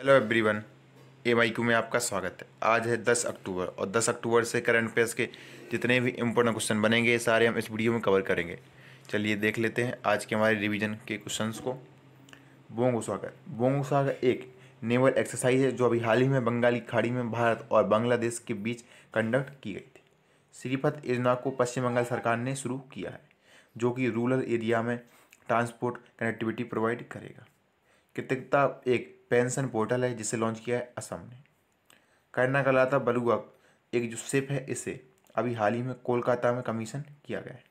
hello everyone one Y Q में आपका स्वागत है आज है 10 अक्टूबर और 10 अक्टूबर से करंट अफेयर्स के जितने भी इम्पोर्टेंट क्वेश्चन बनेंगे सारे हम इस वीडियो में कवर करेंगे चलिए देख लेते हैं आज के हमारे रिवीजन के क्वेश्चन को बोंगो सागर बोंगो सागर एक नेवल एक्सरसाइज है जो अभी हाल ही में बंगाली खाड़ी में भारत और बांग्लादेश के बीच कंडक्ट की गई थी श्रीपथ योजना को पश्चिम बंगाल सरकार ने शुरू किया है जो कि रूरल एरिया में ट्रांसपोर्ट कनेक्टिविटी प्रोवाइड करेगा कृतज्ञता एक पेंशन पोर्टल है जिसे लॉन्च किया है असम ने करना कहलाता बलुआ एक जो सिप है इसे अभी हाल ही में कोलकाता में कमीशन किया गया है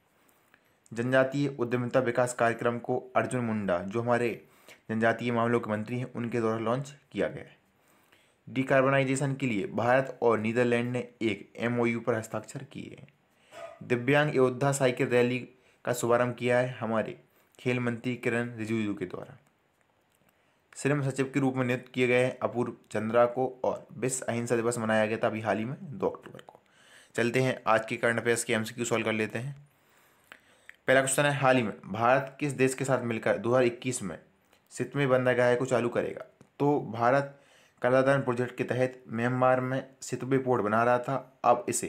जनजातीय उद्यमिता विकास कार्यक्रम को अर्जुन मुंडा जो हमारे जनजातीय मामलों के मंत्री हैं उनके द्वारा लॉन्च किया गया है डिकार्बनाइजेशन के लिए भारत और नीदरलैंड ने एक एम पर हस्ताक्षर किए हैं दिव्यांग योद्धा साइकिल रैली का शुभारंभ किया है हमारे खेल मंत्री किरण रिजिजू के द्वारा श्रम सचिव के रूप में नियुक्त किए गए अपूर्व चंद्रा को और विश्व अहिंसा दिवस मनाया गया था अभी हाल ही में दो अक्टूबर को चलते हैं आज के करंट अफेयर्स के एमसीक्यू सॉल्व कर लेते हैं पहला क्वेश्चन है हाल ही में भारत किस देश के साथ मिलकर 2021 में सितमे बंदरगाह को चालू करेगा तो भारत करदादान प्रोजेक्ट के तहत म्यांमार में सितबे पोर्ट बना रहा था अब इसे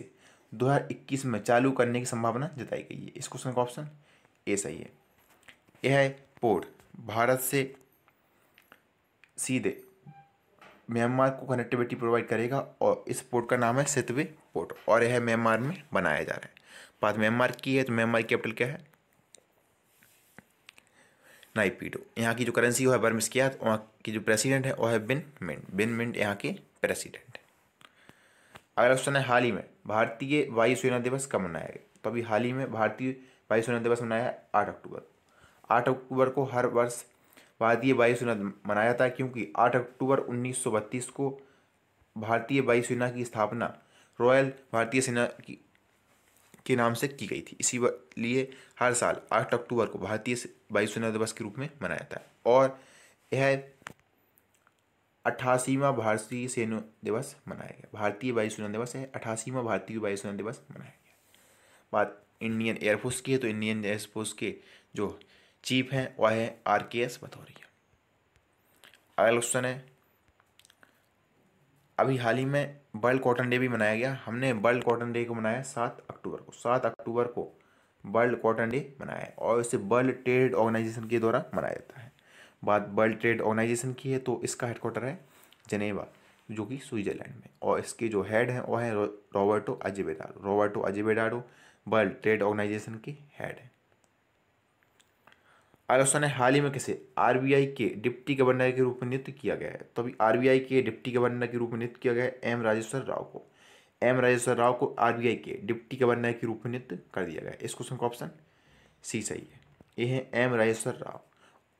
इक्कीस में चालू करने की संभावना जताई गई है इस क्वेश्चन का ऑप्शन ए सही है यह पोर्ट भारत से सीधे म्यांमार को कनेक्टिविटी प्रोवाइड करेगा और इस पोर्ट का नाम है सितवे पोर्ट और यह म्यांमार में बनाया जा रहा है बात म्यांमार की है तो म्यांमार की कैपिटल क्या है नाइपीडो यहाँ की जो करेंसी है बर्मिस किया वहाँ की जो प्रेसिडेंट है वह है बिन मिंट बिन मिंट यहाँ के प्रेसिडेंट अगला क्वेश्चन है हाल ही में भारतीय वायुसेना दिवस कब मनाया गया तो अभी हाल ही में भारतीय वायुसेना दिवस मनाया है आठ अक्टूबर आठ अक्टूबर को हर वर्ष भारतीय वायुसेना मनाया जाता है क्योंकि 8 अक्टूबर 1932 को भारतीय वायुसेना की स्थापना रॉयल भारतीय सेना की के नाम से की गई थी इसी लिए हर साल 8 अक्टूबर को भारतीय वायुसेना दिवस के रूप में मनाया जाता है और यह अट्ठासीवा भारतीय सेना दिवस मनाया गया भारतीय वायुसेना दिवस है अट्ठासीवा भारतीय वायुसेना दिवस मनाया गया बात इंडियन एयरफोर्स की है तो इंडियन एयरफोर्स के जो चीफ हैं वह है आर के एस भथौरिया अगला क्वेश्चन है अभी हाल ही में वर्ल्ड कॉटन डे भी मनाया गया हमने वर्ल्ड कॉटन डे को मनाया सात अक्टूबर को सात अक्टूबर को वर्ल्ड कॉटन डे मनाया और इसे वर्ल्ड ट्रेड ऑर्गेनाइजेशन के द्वारा मनाया जाता है बात वर्ल्ड ट्रेड ऑर्गेनाइजेशन की है तो इसका हेडक्वार्टर है जनेवा जो कि स्विट्जरलैंड में और इसके जो हेड हैं वह है Roberto Azevedo Roberto Azevedo World Trade Organization के हेड हैं आलोचना ने हाल ही में किसे आरबीआई के डिप्टी गवर्नर के रूप में नियुक्त किया गया है तो अभी आरबीआई के डिप्टी गवर्नर के रूप में नियुक्त किया गया है एम राजेश्वर राव को एम राजेश्वर राव को आरबीआई के डिप्टी गवर्नर के रूप में नियुक्त कर दिया गया इस क्वेश्चन का ऑप्शन सी सही है ये है एम राजेश्वर राव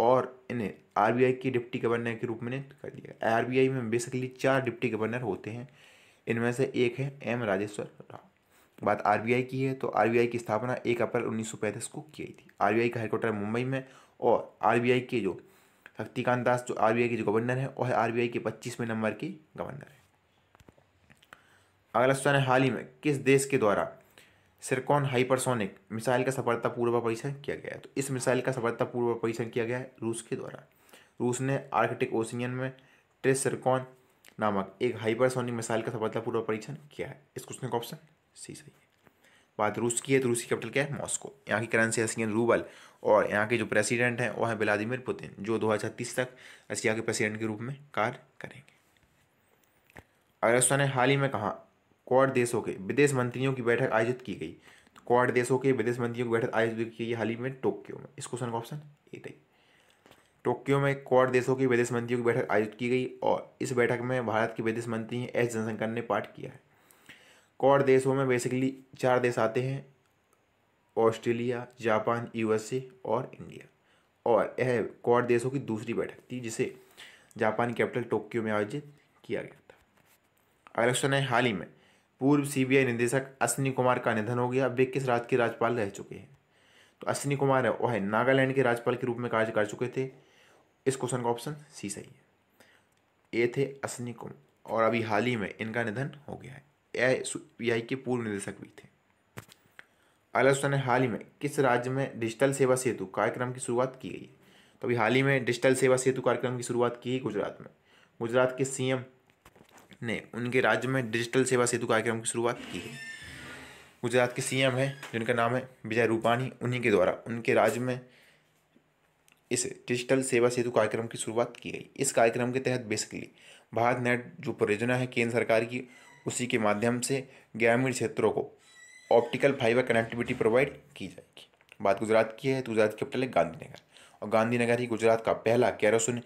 और इन्हें आर के डिप्टी गवर्नर के रूप में नियुक्त कर दिया आर में बेसिकली चार डिप्टी गवर्नर होते हैं इनमें से एक है एम राजेश्वर राव बात आरबीआई की है तो आरबीआई की स्थापना एक अप्रैल उन्नीस को की गई थी आरबीआई का हेडक्वार्टर मुंबई में और आरबीआई के जो शक्तिकांत दास जो आरबीआई के जो गवर्नर हैं वह आरबीआई के पच्चीसवें नंबर के गवर्नर हैं अगला सवाल है हाल ही में किस देश के द्वारा सिरकॉन हाइपरसोनिक मिसाइल का सफलतापूर्वक परीक्षण किया गया है तो इस मिसाइल का सफलतापूर्वक परीक्षण किया गया है रूस के द्वारा रूस ने आर्कटिक ओशियन में ट्रेस सिरकॉन नामक एक हाइपरसोनिक मिसाइल का सफलतापूर्वक परीक्षण किया है इस क्वेश्चन का ऑप्शन सही सही है बात रूस की है तो रूस की कैपिटल क्या है मॉस्को यहाँ की करेंसी है रूबल और यहाँ के जो प्रेसिडेंट हैं वो हैं व्लादिमिर पुतिन जो दो हज़ार छत्तीस तक रसिया के प्रेसिडेंट के रूप में कार्य करेंगे अगरस्ता ने हाल ही में कहा क्वाड देशों के विदेश मंत्रियों की बैठक आयोजित की गई तो क्वाड देशों के विदेश मंत्रियों की बैठक आयोजित की गई हाल ही में टोक्यो में इस क्वेश्चन का ऑप्शन ए था टोक्यो में क्वाड देशों के विदेश मंत्रियों की बैठक आयोजित की गई और इस बैठक में भारत के विदेश मंत्री एस जयशंकर ने पाठ किया है कॉड देशों में बेसिकली चार देश आते हैं ऑस्ट्रेलिया जापान यूएसए और इंडिया और यह कॉड देशों की दूसरी बैठक थी जिसे जापान कैपिटल टोक्यो में आयोजित किया गया था अगला क्वेश्चन है हाल ही में पूर्व सीबीआई निदेशक अश्विनी कुमार का निधन हो गया वे किस राज्य के राज्यपाल रह चुके हैं तो अश्विनी कुमार है वह नागालैंड के राज्यपाल के रूप में कार्य कर चुके थे इस क्वेश्चन का ऑप्शन सी सही है ये थे अश्विनी कुमार और अभी हाल ही में इनका निधन हो गया है एआई के पूर्व निदेशक भी थे आलोचना ने हाल ही में किस राज्य में डिजिटल सेवा सेतु कार्यक्रम की शुरुआत की गई तो अभी हाल ही में डिजिटल सेवा सेतु कार्यक्रम की शुरुआत की गुजरात में गुजरात के सीएम ने उनके राज्य में डिजिटल सेवा सेतु कार्यक्रम की शुरुआत की है गुजरात के सीएम हैं जिनका नाम है विजय रूपानी उन्हीं के द्वारा उनके राज्य में इस डिजिटल सेवा सेतु कार्यक्रम की शुरुआत की गई इस कार्यक्रम के तहत बेसिकली भारत नेट जो परियोजना है केंद्र सरकार की उसी के माध्यम से ग्रामीण क्षेत्रों को ऑप्टिकल फाइबर कनेक्टिविटी प्रोवाइड की जाएगी बात गुजरात की है तो गुजरात की कैपिटल है गांधीनगर और गांधीनगर ही गुजरात का पहला कैरोसिन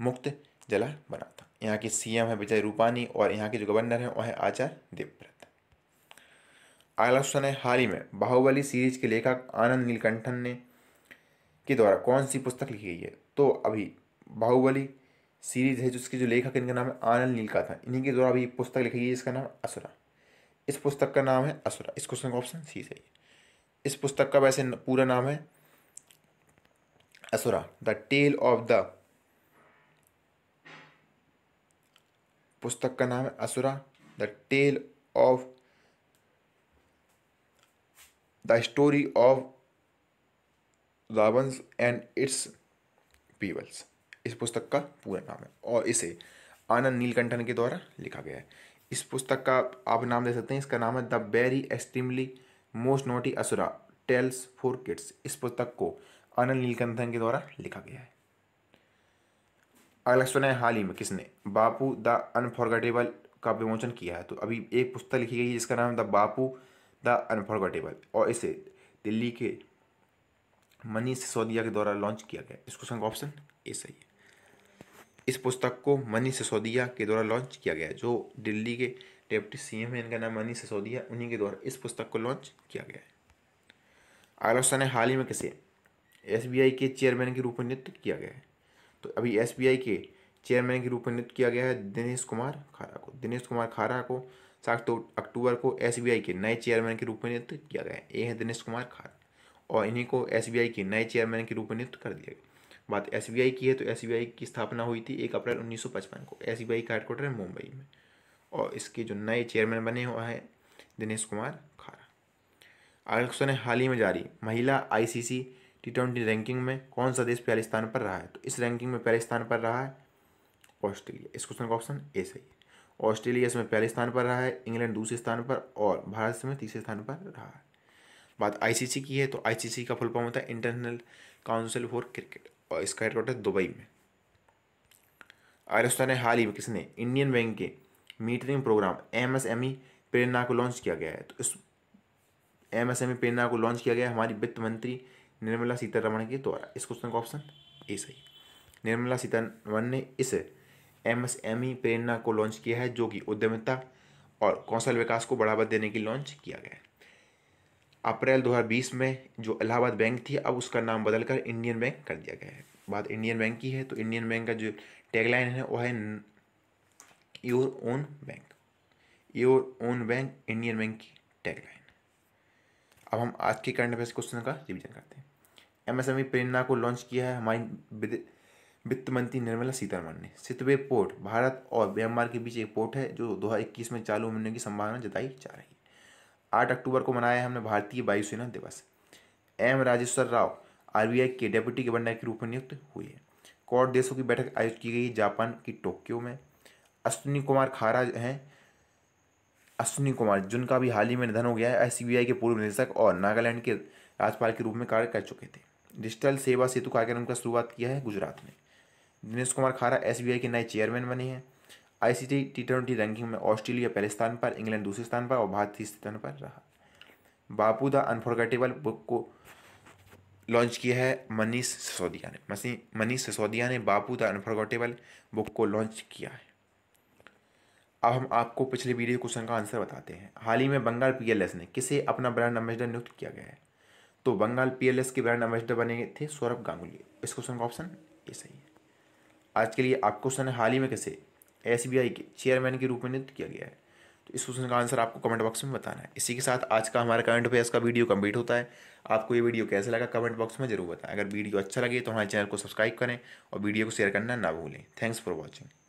मुक्त जला बना था यहाँ के सीएम है विजय रूपानी और यहाँ के जो गवर्नर हैं वह है आचार्य देवव्रत अगला क्वेश्चन है हाल ही में बाहुबली सीरीज के लेखक आनंद नीलकंठन ने के द्वारा कौन सी पुस्तक लिखी गई है तो अभी बाहुबली सीरीज है जिसके जो लेखक इनका नाम है आनंद था इन्हीं के द्वारा भी पुस्तक लिखी गई है इसका नाम असुरा इस पुस्तक का नाम है असुरा इस क्वेश्चन का ऑप्शन सी सही इस पुस्तक का वैसे पूरा नाम है Asura the tale of the पुस्तक का नाम है Asura the tale of the story of Ravans and its peoples इस पुस्तक का पूरा नाम है और इसे आनंद नीलकंठन के द्वारा लिखा गया है इस पुस्तक का आप नाम दे सकते हैं इसका नाम है the very extremely most naughty Asura tales for kids इस पुस्तक को आनंद नीलकंठन के द्वारा लिखा गया है अगला क्वेश्चन है हाल ही में किसने बापू द अनफॉर्गेटेबल का विमोचन किया है तो अभी एक पुस्तक लिखी गई है जिसका नाम है द बापू द अनफॉर्गेटेबल और इसे दिल्ली के मनीष सिसोदिया के द्वारा लॉन्च किया गया इस क्वेश्चन का ऑप्शन ए सही है इस पुस्तक को मनीष सिसोदिया के द्वारा लॉन्च किया गया जो दिल्ली के डिप्टी सीएम हैं इनका नाम मनीष सिसोदिया उन्हीं के द्वारा इस पुस्तक को लॉन्च किया गया है आलोचना हाल ही में किसे एस के चेयरमैन के रूप में नियुक्त किया गया है तो अभी एस के चेयरमैन के रूप में नियुक्त किया गया है दिनेश कुमार खारा को दिनेश कुमार खारा को सात अक्टूबर को एस के नए चेयरमैन के रूप में नियुक्त किया गया है ये है दिनेश कुमार खारा और इन्हीं को एस के नए चेयरमैन के रूप में नियुक्त कर दिया गया बात एस की है तो एस की स्थापना हुई थी एक अप्रैल उन्नीस को एस का हेडक्वार्टर है मुंबई में और इसके जो नए चेयरमैन बने हुए हैं दिनेश कुमार खारा अगला क्वेश्चन है हाल ही में जारी महिला आईसीसी टी ट्वेंटी रैंकिंग में कौन सा देश पहले स्थान पर रहा है तो इस रैंकिंग में पहले स्थान पर रहा है ऑस्ट्रेलिया इस क्वेश्चन का ऑप्शन ए सही है ऑस्ट्रेलिया इसमें पहले स्थान पर रहा है इंग्लैंड दूसरे स्थान पर और भारत इसमें तीसरे स्थान पर रहा है बात आईसीसी की है तो आईसीसी का फुल फॉर्म होता है इंटरनेशनल काउंसिल फॉर क्रिकेट और इसका हेडक्वार्टर दुबई में आयरस्टा ने हाल ही में किसने इंडियन बैंक के मीटरिंग program M S M E Prerana को लॉन्च किया गया है तो इस M S M E Prerana को लॉन्च किया गया है हमारी वित्त मंत्री निर्मला सीतारमण के द्वारा इस क्वेश्चन का ऑप्शन ए सही निर्मला सीतारमण ने इस M S M E Prerana को लॉन्च किया है जो कि उद्यमिता और कौशल विकास को बढ़ावा देने लिए लॉन्च किया गया है अप्रैल 2020 में जो इलाहाबाद बैंक थी अब उसका नाम बदलकर इंडियन बैंक कर दिया गया है बात इंडियन बैंक की है तो इंडियन बैंक का जो टैगलाइन है वो है your own bank your own bank Indian Bank की टैगलाइन अब हम आज के करंट अफेयर्स क्वेश्चन का रिविजन करते हैं एमएसएमई e प्रेरणा को लॉन्च किया है हमारी वित्त मंत्री निर्मला सीतारमण ने सितवे पोर्ट भारत और म्यांमार के बीच एक पोर्ट है जो दो में चालू होने की संभावना जताई जा रही है आठ अक्टूबर को मनाया हमने भारतीय वायुसेना दिवस एम राजेश्वर राव आर के डेप्यूटी गवर्नर के रूप में नियुक्त हुए है कॉर्ड देशों की बैठक आयोजित की गई जापान की टोक्यो में अश्विनी कुमार खारा हैं अश्विनी कुमार जिनका भी हाल ही में निधन हो गया है एस के पूर्व निदेशक और नागालैंड के राज्यपाल के रूप में कार्य कर चुके थे डिजिटल सेवा सेतु कार्यक्रम का शुरुआत किया है गुजरात में दिनेश कुमार खारा एस के नए चेयरमैन बने हैं आईसीसी टी ट्वेंटी रैंकिंग में ऑस्ट्रेलिया पहले स्थान पर इंग्लैंड दूसरे स्थान पर और भारत तीसरे स्थान पर रहा बापू द अनफॉर्गेटेबल बुक को लॉन्च किया है मनीष सिसोदिया ने मनीष सिसोदिया ने बापू द अनफॉर्गेटेबल बुक को लॉन्च किया है अब हम आपको पिछले वीडियो क्वेश्चन का आंसर बताते हैं हाल ही में बंगाल पीएलएस ने किसे अपना ब्रांड एम्बेसडर नियुक्त किया गया है तो बंगाल पीएलएस के ब्रांड एम्बेसडर बने थे सौरभ गांगुली इस क्वेश्चन का ऑप्शन ये सही है आज के लिए आप क्वेश्चन है हाल ही में किसे एस के चेयरमैन के रूप में नियुक्त किया गया है तो इस क्वेश्चन का आंसर आपको कमेंट बॉक्स में बताना है इसी के साथ आज का हमारा करंट अफेयर्स का वीडियो कंप्लीट होता है आपको ये वीडियो कैसे लगा कमेंट बॉक्स में जरूर बताएं अगर वीडियो अच्छा लगे तो हमारे चैनल को सब्सक्राइब करें और वीडियो को शेयर करना ना भूलें थैंक्स फॉर वॉचिंग